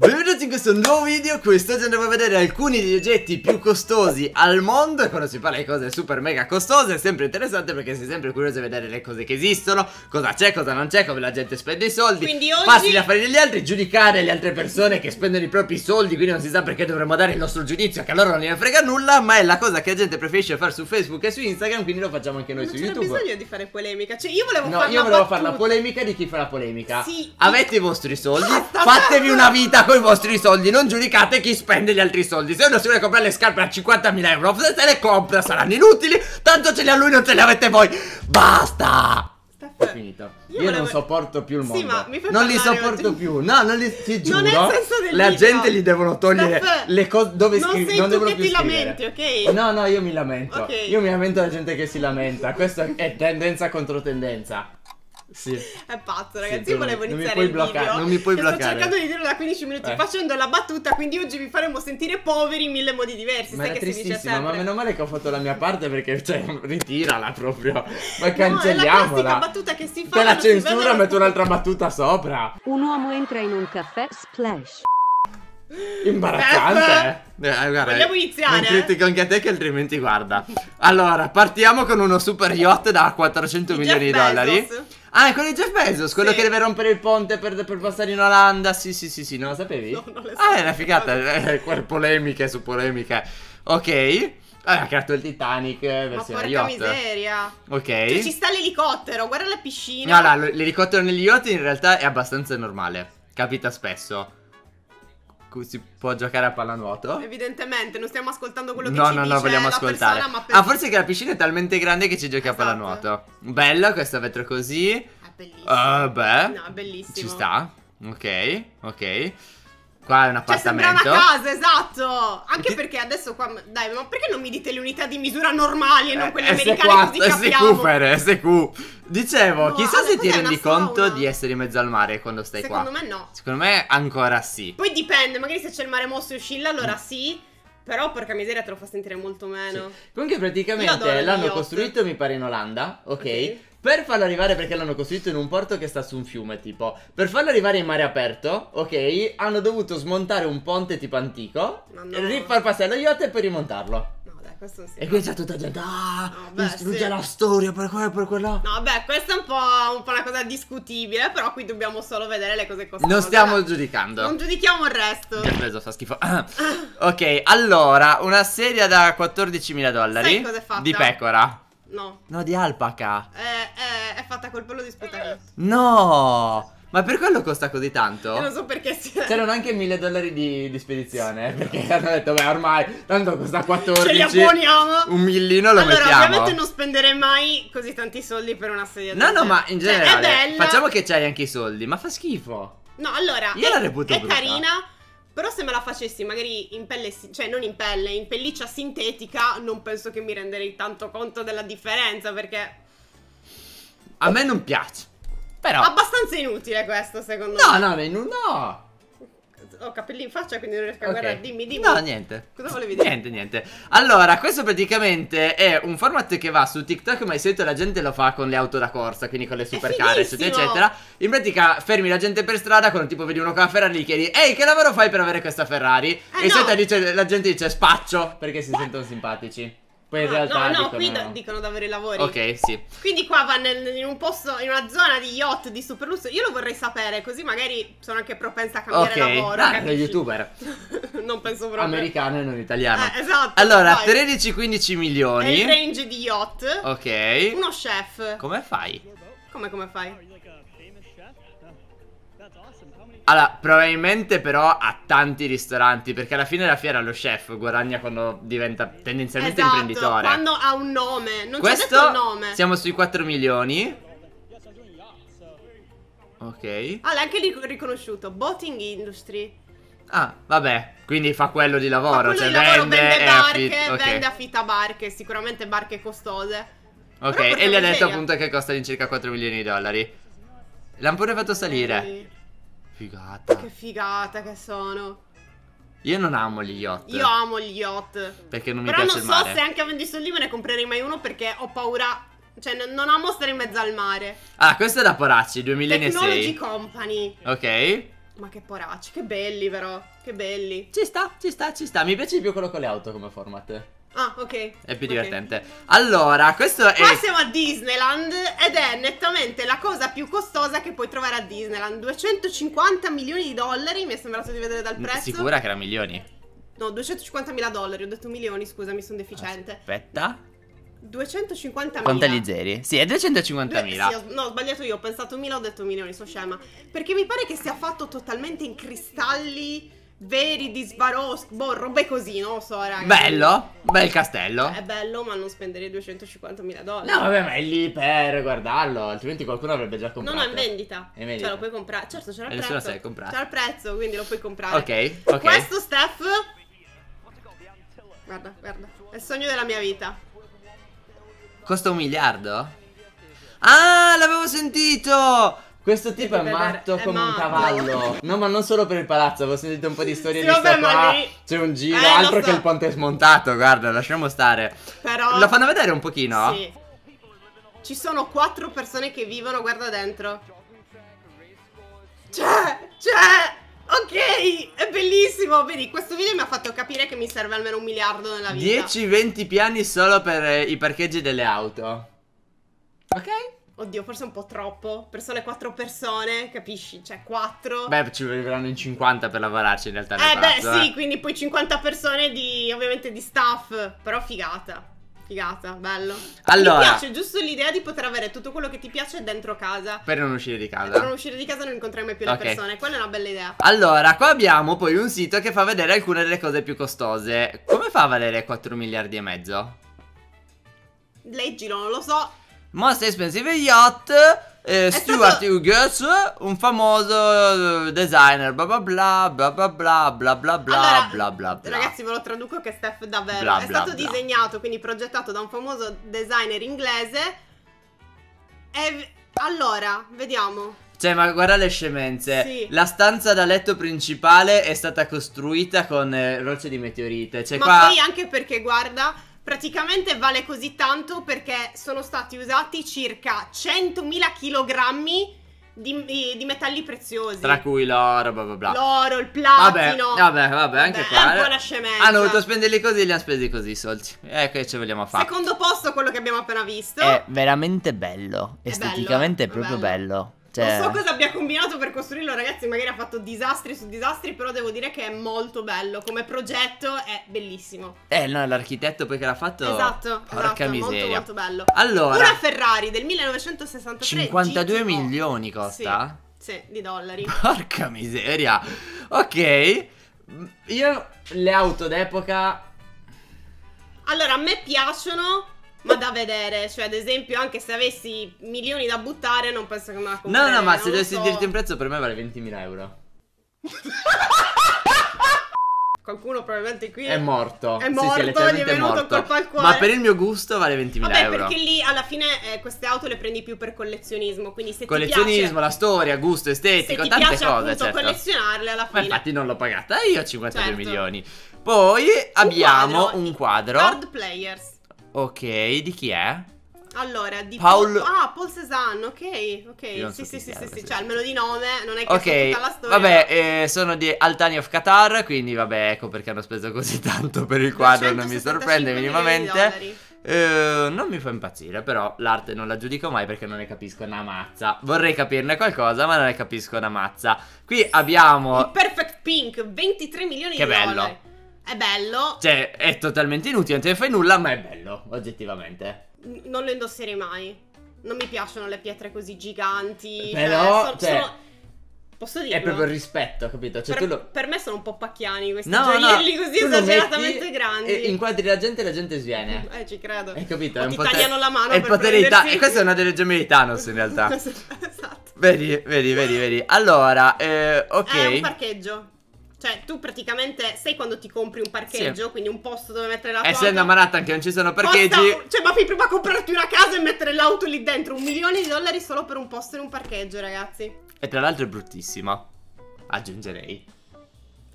Würde in questo nuovo video quest'oggi andremo a vedere alcuni degli oggetti più costosi al mondo E quando si parla di cose super mega costose è sempre interessante perché sei sempre curioso di vedere le cose che esistono Cosa c'è, cosa non c'è, come la gente spende i soldi Quindi oggi... Farsi gli affari degli altri, giudicare le altre persone che spendono i propri soldi Quindi non si sa perché dovremmo dare il nostro giudizio che a loro non gliene frega nulla Ma è la cosa che la gente preferisce fare su Facebook e su Instagram quindi lo facciamo anche noi non su YouTube Non c'è bisogno di fare polemica, cioè io volevo no, fare io volevo fare la polemica di chi fa la polemica Sì Avete i vostri soldi, fatevi una vita con i vostri vostri soldi Non giudicate chi spende gli altri soldi Se uno si vuole comprare le scarpe a 50.000 euro Se le compra saranno inutili Tanto ce le ha lui, non ce le avete voi Basta è finito. Io, Io volevo... non sopporto più il mondo. Sì, ma mi fai non li sopporto più. No, non li ti giuro. Non è il senso del La gente li devono togliere Staffè. le cose dove scrivere. Non sei non tu che ti scrivere. lamenti, ok? No, no, io mi lamento. Okay. Io mi lamento la gente che si lamenta. Questa è tendenza contro tendenza. Sì. È pazzo, ragazzi. Sì, io volevo iniziare non mi puoi bloccare, Non mi puoi bloccare. Sto cercando di dirlo da 15 minuti eh. facendo la battuta, quindi oggi vi faremo sentire poveri in mille modi diversi. Ma Sai che si dice sempre. Ma meno male che ho fatto la mia parte perché, cioè, ritirala proprio. Ma cancelliamola. No, è la battuta che si fa. Per la censura metto un'altra battuta sopra. Un uomo entra in un caffè splash. Imbarazzante. Eh, eh, guarda, Vogliamo iniziare? Non critico anche a te che altrimenti guarda. Allora, partiamo con uno super yacht da 400 di milioni di dollari. Ah, è quello di Jeff Bezos, quello sì. che deve rompere il ponte per, per, passare in Olanda. Sì, sì, sì, sì, non lo sapevi? No, non le Ah, è una figata. Eh, polemiche su polemiche. Ok. Ah, ha creato il Titanic eh, versione Ma porca miseria. Ok. Cioè, ci sta l'elicottero, guarda la piscina. No, no, l'elicottero negli yacht in realtà è abbastanza normale. Capita spesso si può giocare a pallanuoto. Evidentemente, non stiamo ascoltando quello che no, ci no, dice No, no, vogliamo ascoltare. Persona, per... Ah, forse che la piscina è talmente grande che ci giochi esatto. a pallanuoto. Bello questo vetro così. È bellissimo. Uh, beh. No, bellissimo. Ci sta. Ok, ok. Qua è un appartamento. Cioè, sembra una casa, esatto. Anche Ti... perché adesso qua. Dai, ma perché non mi dite le unità di misura normali e non eh, quelle eh, americane? SQ4, SQ, Fer, SQ. Dicevo, no, chissà se ti rendi conto di essere in mezzo al mare quando stai Secondo qua. Secondo me no. Secondo me ancora sì. Poi dipende, magari se c'è il mare mosso e oscilla, allora mm. sì. Però porca miseria te lo fa sentire molto meno. Sì. Comunque praticamente l'hanno costruito mi pare in Olanda, ok? okay. Per farlo arrivare, perché l'hanno costruito in un porto che sta su un fiume, tipo. Per farlo arrivare in mare aperto, ok, hanno dovuto smontare un ponte tipo antico, no, no. far passare lo yacht e poi rimontarlo. E qui c'è tutta gente. Ah, no, distrugge sì. la storia per quello e per quello. No, beh, questa è un po', un po', una cosa discutibile. Però qui dobbiamo solo vedere le cose costose. Non stiamo eh? giudicando. Non giudichiamo il resto. Che peso fa schifo. ok, allora, una sedia da 14.000 dollari. Sai cosa è fatta? Di pecora. No. No, di alpaca. Eh, eh, è fatta col pollo di spettacolo. No! Ma per quello costa così tanto? Io non so perché si... C'erano anche mille dollari di, di spedizione Perché hanno detto, beh ormai, tanto costa 14 Ce li abboniamo Un millino lo allora, mettiamo Allora, ovviamente non spenderei mai così tanti soldi per una sedia No, no, ma in cioè, generale cioè, Facciamo che c'hai anche i soldi, ma fa schifo No, allora, Io è, la reputo è brutta. carina però se me la facessi magari in pelle, cioè non in pelle, in pelliccia sintetica, non penso che mi renderei tanto conto della differenza perché... A me non piace. Però... Abbastanza inutile questo secondo no, me. No, no, no, no ho capelli in faccia, quindi non riesco a okay. guardare. Dimmi, dimmi. No, niente. Cosa volevi dire? Niente, niente. Allora, questo praticamente è un format che va su TikTok, ma di solito la gente lo fa con le auto da corsa, quindi con le supercar, eccetera, eccetera. In pratica, fermi la gente per strada quando tipo vedi uno con la Ferrari gli chiedi, ehi, che lavoro fai per avere questa Ferrari? Eh e no. dice, la gente dice spaccio, perché si eh. sentono simpatici. Poi in ah, realtà. No, no, dicono... qui dicono di avere lavori. Ok, sì. Quindi qua va nel, in un posto, in una zona di yacht di super lusso. Io lo vorrei sapere, così magari sono anche propensa a cambiare okay. lavoro. Ah, capisci? youtuber. non penso proprio. Americano e non italiano. Eh, esatto. Allora, 13-15 milioni. È il range di yacht. Ok. Uno chef. Come fai? Come, come fai? Allora, probabilmente però a tanti ristoranti, perché alla fine della fiera lo chef guadagna quando diventa tendenzialmente esatto, imprenditore. quando ha un nome, non Questo, c'è detto nome. siamo sui 4 milioni. Ok. Ah, l'ha anche riconosciuto, Boating Industry. Ah, vabbè, quindi fa quello di lavoro, quello cioè di lavoro, vende, barche, affit- okay. vende affitta barche, sicuramente barche costose. Ok, e gli ha detto appunto che costa all'incirca 4 milioni di dollari. L'hanno pure fatto salire. Figata. Che figata che sono. Io non amo gli yacht. Io amo gli yacht. Perché non mi piace non il mare. Però non so se anche avendissero lì me ne comprerei mai uno perché ho paura cioè, non, non amo stare in mezzo al mare. Ah, questo è da Poracci, 2006. Technology Company. Ok. Ma che poracci, che belli però, che belli. Ci sta, ci sta, ci sta. Mi piace di più quello con le auto come format. Ah, ok. È più divertente. Okay. Allora, questo è. Qua siamo a Disneyland ed è nettamente la cosa più costosa che puoi trovare a Disneyland. 250 milioni di dollari, mi è sembrato di vedere dal prezzo. Sicura che era milioni? No, 250 mila dollari, ho detto milioni, scusa, mi sono deficiente. Aspetta. 250.000 Conta gli zeri Sì, è 250.000 sì, No, ho sbagliato io, ho pensato 1000, ho detto milioni, sono scema Perché mi pare che sia fatto totalmente in cristalli veri di Swarovski. Boh, robe così, non lo so, raga. Bello, bel castello. È bello, ma non spenderei 250.000 dollari. No, vabbè, ma è lì per guardarlo, altrimenti qualcuno avrebbe già comprato. No, no, è in vendita. È in vendita. Cioè, lo puoi certo, comprare. Certo, c'era il prezzo. C'era il prezzo, quindi lo puoi comprare. Ok, ok. Questo Steph Guarda, guarda. È il sogno della mia vita. Costa un miliardo? Ah, l'avevo sentito! Questo tipo è matto come un cavallo. No, ma non solo per il palazzo, avevo sentito un po' di storie sì, di vabbè, qua. Lì... C'è un giro, eh, altro che il ponte smontato, guarda, lasciamo stare. Però Lo fanno vedere un pochino? Sì. Ci sono quattro persone che vivono, guarda dentro. C'è, cioè, c'è. Cioè, ok, è bellissimo. Vedi, questo video mi ha fatto capire che mi serve almeno un miliardo nella vita. 10-20 piani solo per eh, i parcheggi delle auto. Ok? Oddio, forse un po' troppo. Per sole quattro persone, capisci? Cioè, quattro. Beh, ci vorranno in 50 per lavorarci in realtà. Eh, palazzo, beh, eh. quindi poi 50 persone di, ovviamente, di staff. Però figata. Figata, bello. Allora. Mi piace giusto l'idea di poter avere tutto quello che ti piace dentro casa. Per non uscire di casa. Per non uscire di casa non incontrare mai più okay. le persone. Quella è una bella idea. Allora, qua abbiamo poi un sito che fa vedere alcune delle cose più costose. Come fa a valere 4 miliardi e mezzo? Leggilo, non lo so. Most Expensive Yacht eh, Stuart stato... Hughes, un famoso eh, designer, bla bla bla bla bla bla bla bla allora, bla bla bla Ragazzi ve lo traduco che Steph davvero bla, è bla, stato bla. disegnato, quindi progettato da un famoso designer inglese e... Allora, vediamo cioè, ma guarda le scemenze. Sì. La stanza da letto principale è stata costruita con eh, rocce di meteorite. Cioè, ma qua... poi anche perché, guarda, Praticamente vale così tanto perché sono stati usati circa 100.000 kg di, di, metalli preziosi. Tra cui l'oro, bla bla bla. L'oro, il platino. Vabbè, vabbè, vabbè anche vabbè, qua. È un po' una scemenza. Hanno ah, dovuto spenderli così, li hanno spesi così i soldi. E eh, che ce vogliamo fare. Secondo posto quello che abbiamo appena visto. È veramente bello. Esteticamente è, bello, eh? è proprio bello. bello. Cioè... Non so cioè cosa abbia combinato per costruirlo, ragazzi. Magari ha fatto disastri su disastri. Però devo dire che è molto bello. Come progetto è bellissimo. Eh, no, l'architetto poi che l'ha fatto. Esatto, porca esatto, miseria. Molto, molto bello. Allora, una Ferrari del 1963. 52 GTO. milioni costa? Sì, sì, di dollari. Porca miseria. Ok. Io le auto d'epoca. Allora, a me piacciono ma da vedere. Cioè, ad esempio, anche se avessi milioni da buttare, non penso che me la comprerei. No, no, ma se dovessi so. dirti un prezzo, per me vale 20.000 euro. Qualcuno probabilmente qui è morto. È morto, sì, sì, gli è venuto morto. al cuore. Ma per il mio gusto vale 20.000 Vabbè, euro. perché lì alla fine eh, queste auto le prendi più per collezionismo. Quindi se collezionismo, piace, la storia, gusto estetico, tante piace, cose. Appunto, certo. collezionarle alla fine. Ma infatti non l'ho pagata io 52 certo. milioni. Poi un abbiamo quadro, un quadro. Card Players. Ok, di chi è? Allora, di Paul... Paul... Ah, Paul Cézanne, ok, ok. Sì, so sì, sì, sì, cioè, sì, cioè almeno di nome, non è che okay. tutta la storia. Vabbè, eh, sono di Altani of Qatar, quindi vabbè, ecco perché hanno speso così tanto per il quadro, non mi sorprende minimamente. Eh, non mi fa impazzire, però l'arte non la giudico mai perché non ne capisco una mazza. Vorrei capirne qualcosa, ma non ne capisco una mazza. Qui abbiamo... Il Perfect Pink, 23 milioni che di bello. dollari. Che bello. È bello. Cioè, è totalmente inutile, non te ne fai nulla, ma è bello, oggettivamente. N non lo indosserei mai. Non mi piacciono le pietre così giganti. Però, cioè, so, cioè... Sono... Posso dire. È proprio il rispetto, capito? Cioè, per, lo... per, me sono un po' pacchiani questi no, gioielli no, così esageratamente grandi. E inquadri la gente e la gente sviene. Eh, ci credo. Hai capito? O ti poter... tagliano la mano. È il potere E questa è una delle gemme di Thanos in realtà. esatto. Vedi, vedi, vedi, vedi. Allora, eh, ok. È un parcheggio. Cioè, tu praticamente sai quando ti compri un parcheggio, sì. quindi un posto dove mettere la eh, tua auto. Essendo a Manhattan che non ci sono parcheggi. Costa, cioè, ma fai prima comprarti una casa e mettere l'auto lì dentro. Un milione di dollari solo per un posto in un parcheggio, ragazzi. E tra l'altro è bruttissima. Aggiungerei.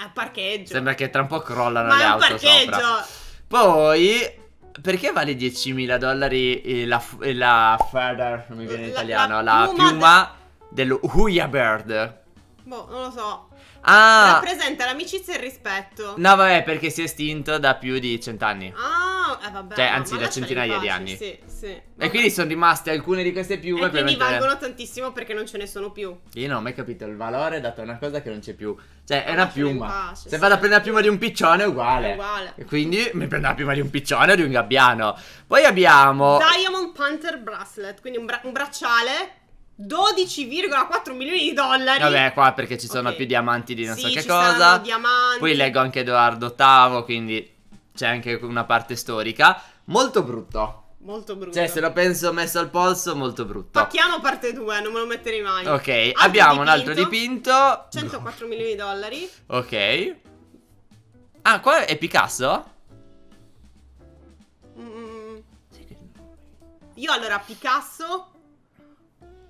A parcheggio. Sembra che tra un po' crollano ma le auto. Ma è un parcheggio. Sopra. Poi. Perché vale 10.000 dollari la, la feather, non mi viene in la, italiano, la, la piuma, de... dello Huya Bird? Boh, non lo so. Ah. Rappresenta l'amicizia e il rispetto. No, vabbè, perché si è estinto da più di cent'anni. Ah, eh, vabbè. Cioè, anzi, da centinaia di anni. Sì, sì. E quindi sono rimaste alcune di queste piume. E quindi valgono tantissimo perché non ce ne sono più. Io non ho mai capito il valore dato a una cosa che non c'è più. Cioè, è una piuma. Pace, Se sì. vado a prendere la piuma di un piccione è uguale. È uguale. E quindi mi prendo la piuma di un piccione o di un gabbiano. Poi abbiamo... Diamond Panther Bracelet, quindi un, bra un bracciale 12,4 milioni di dollari. Vabbè, qua perché ci sono okay. più diamanti di non sì, so che cosa. Diamanti. Poi leggo anche Edoardo VIII, quindi c'è anche una parte storica. Molto brutto. Molto brutto. Cioè, se lo penso messo al polso, molto brutto. Pacchiamo parte 2, non me lo metterei mai. Ok, altro abbiamo dipinto. un altro dipinto. 104 milioni di dollari. Ok. Ah, qua è Picasso? Mm. Io allora Picasso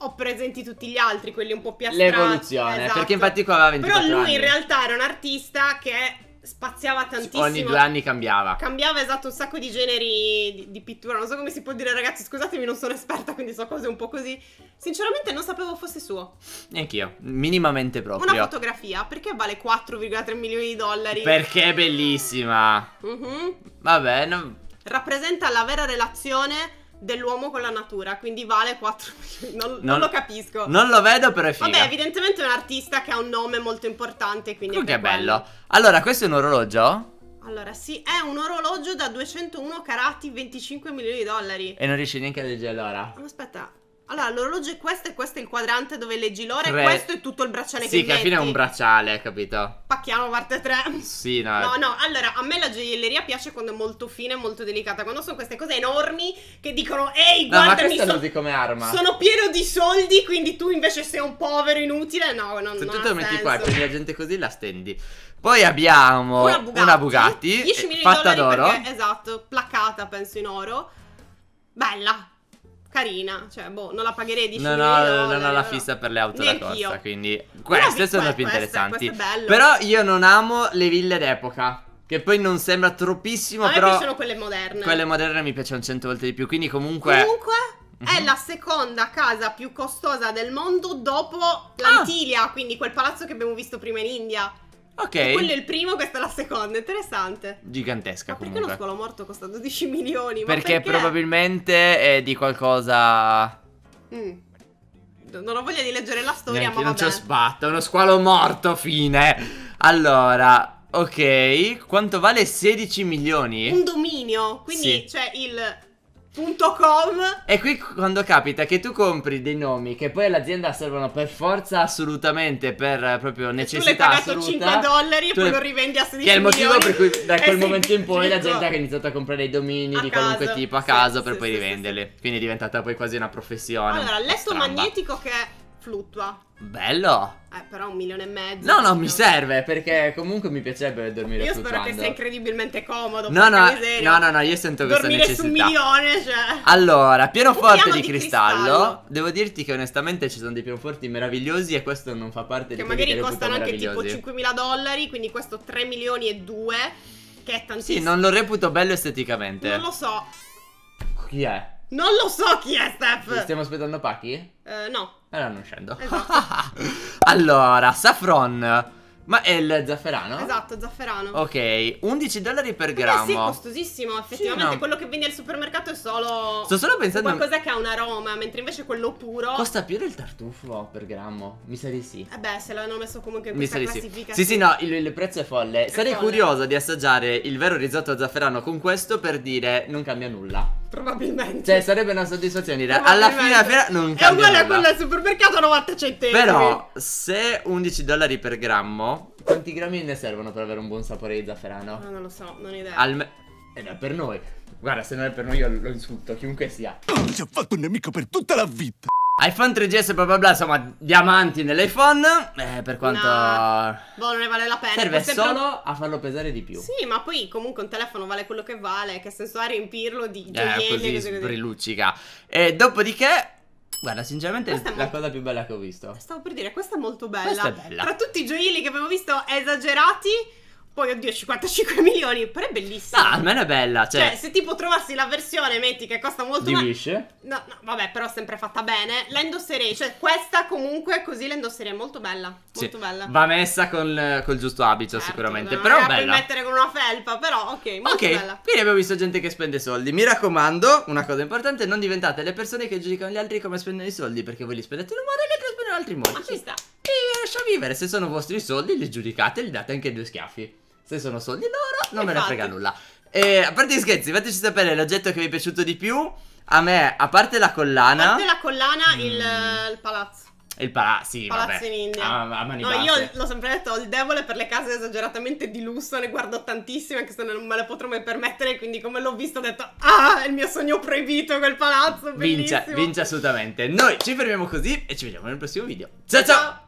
ho presenti tutti gli altri, quelli un po' più astratti. L'evoluzione, esatto. perché infatti qua aveva 24 Però lui anni. in realtà era un artista che spaziava tantissimo. Ogni due anni cambiava. Cambiava esatto un sacco di generi di, di, pittura. Non so come si può dire, ragazzi. Scusatemi, non sono esperta, quindi so cose un po' così. Sinceramente, non sapevo fosse suo. Neanch'io, minimamente proprio. Una fotografia perché vale 4,3 milioni di dollari? Perché è bellissima. Mm-hmm. Vabbè, non... rappresenta la vera relazione dell'uomo con la natura, quindi vale 4 milioni. Non, non, non, lo capisco. Non lo vedo, però è figo. Vabbè, evidentemente è un artista che ha un nome molto importante, quindi... Che bello. Allora, questo è un orologio? Allora, sì, è un orologio da 201 carati, 25 milioni di dollari. E non riesci neanche a leggere l'ora. Aspetta, allora, l'orologio è questo e questo è il quadrante dove leggi l'ora e questo è tutto il bracciale sì, che Sì, che alla fine è un bracciale, capito? Pacchiamo parte 3. Sì, no. No, eh. no, allora, a me la gioielleria piace quando è molto fine e molto delicata. Quando sono queste cose enormi che dicono, ehi, guarda, no, guardami, ma questa so- usi come arma. Sono pieno di soldi, quindi tu invece sei un povero inutile. No, no, no. Se tu te lo metti qua e prendi la gente così la stendi. Poi abbiamo una Bugatti, una Bugatti 10 milioni fatta di dollari d'oro. Perché, esatto, placcata, penso in oro. Bella carina, cioè, boh, non la pagherei 10 no, no, non ho la fissa per le auto da corsa, quindi queste vi- sono le più queste, interessanti. Queste però io non amo le ville d'epoca. Che poi non sembra troppissimo, A però... A me piacciono quelle moderne. Quelle moderne mi piacciono cento volte di più, quindi comunque... Comunque... È mhm. la seconda casa più costosa del mondo dopo l'Antilia, ah. quindi quel palazzo che abbiamo visto prima in India. Ok. E cioè, quello è il primo, questa è la seconda. Interessante. Gigantesca. Ma comunque. perché uno squalo morto costa 12 milioni? Perché, perché, probabilmente è di qualcosa. Mm. Non ho voglia di leggere la storia, Neanche, ma. Non c'ho spatta. Uno squalo morto, fine. Allora. Ok, quanto vale 16 milioni? Un dominio, quindi sì. cioè il Com. E qui quando capita che tu compri dei nomi che poi all'azienda servono per forza assolutamente per eh, proprio necessità tu l'hai pagato 5 dollari e poi le... lo rivendi a 16 Che è il motivo per cui da eh quel momento in poi certo. l'azienda ha iniziato a comprare i domini a di caso. qualunque tipo a sì, caso sì, per poi rivenderli. Quindi è diventata poi quasi una professione. Allora, un l'esto magnetico che fluttua. Bello! Eh, però un milione e mezzo. No, no, mi serve perché comunque mi piacerebbe dormire io fluttuando. Io spero che sia incredibilmente comodo. No, no, no, no, no, io sento questa dormire necessità. Dormire su un milione, cioè. Allora, pianoforte di, di cristallo. cristallo. Devo dirti che onestamente ci sono dei pianoforti meravigliosi e questo non fa parte che di quelli che magari costano anche tipo 5.000 dollari, quindi questo 3 milioni e 2, che è tantissimo. Sì, non lo reputo bello esteticamente. Non lo so. Chi è? Non lo so chi è, Steph. Stiamo aspettando Paki? Uh, eh, no. Allora eh, non scendo. Esatto. allora, Saffron. Ma è il zafferano? Esatto, zafferano. Ok, 11 dollari per Perché grammo. Sì, è costosissimo, effettivamente. Sì, no. Quello che vendi al supermercato è solo. Sto solo pensando. Qualcosa che ha un aroma, mentre invece quello puro. Costa più del tartufo per grammo? Mi sa di sì. Eh beh, se l'hanno messo comunque in questa Mi sa classifica. Sì, sì, sì no, il, il, prezzo è folle. È Sarei folle. curiosa di assaggiare il vero risotto a zafferano con questo per dire non cambia nulla. Probabilmente. Cioè, sarebbe una soddisfazione dire alla fine della fiera non cambia. È uguale a quella del supermercato 90 centesimi. Però, se 11 dollari per grammo, quanti grammi ne servono per avere un buon sapore di zafferano? No, ah, non lo so, non ho idea. Alme- ed eh, è per noi. Guarda, se non è per noi, io lo insulto, chiunque sia. Non si è fatto un nemico per tutta la vita iPhone 3GS bla bla bla, insomma, diamanti nell'iPhone, eh, per quanto... No, boh, non ne vale la pena. Serve solo a farlo pesare di più. Sì, ma poi comunque un telefono vale quello che vale, che senso ha riempirlo di eh, gioielli eh, così, cose così. Brilluccica. E dopodiché... Guarda, sinceramente questa è la molto... cosa più bella che ho visto. Stavo per dire, questa è molto bella. Questa è bella. Tra tutti i gioielli che avevo visto esagerati... Poi, oddio, 55 milioni, però è bellissima. No, ah, almeno è bella. Cioè... cioè, se tipo trovassi la versione, metti che costa molto di ma... Wish? No, no, vabbè, però sempre fatta bene. La indosserei, cioè questa comunque così la indosserei, è molto bella. Molto sì. bella. Va messa col, col giusto abito certo, sicuramente, Però bella non la puoi mettere con una felpa, però ok, molto okay. bella. Quindi abbiamo visto gente che spende soldi. Mi raccomando, una cosa importante, non diventate le persone che giudicano gli altri come spendono i soldi, perché voi li spendete in un modo e gli altri spendono in altri modi. Ma ci sta. E lascia vivere, se sono vostri soldi li giudicate e gli date anche due schiaffi. Se sono soldi loro, non Infatti. me ne frega nulla. E, eh, a parte gli scherzi, fateci sapere l'oggetto che vi è piaciuto di più. A me, a parte la collana. A parte la collana, mm. il, il palazzo. Il pala- sì, palazzo vabbè. in India. A, a no, io l'ho sempre detto, ho il debole per le case esageratamente di lusso, ne guardo tantissime, anche se non me le potrò mai permettere, quindi come l'ho visto ho detto, ah, è il mio sogno proibito quel palazzo, bellissimo. Vince, vince assolutamente. Noi ci fermiamo così e ci vediamo nel prossimo video. ciao! ciao. ciao.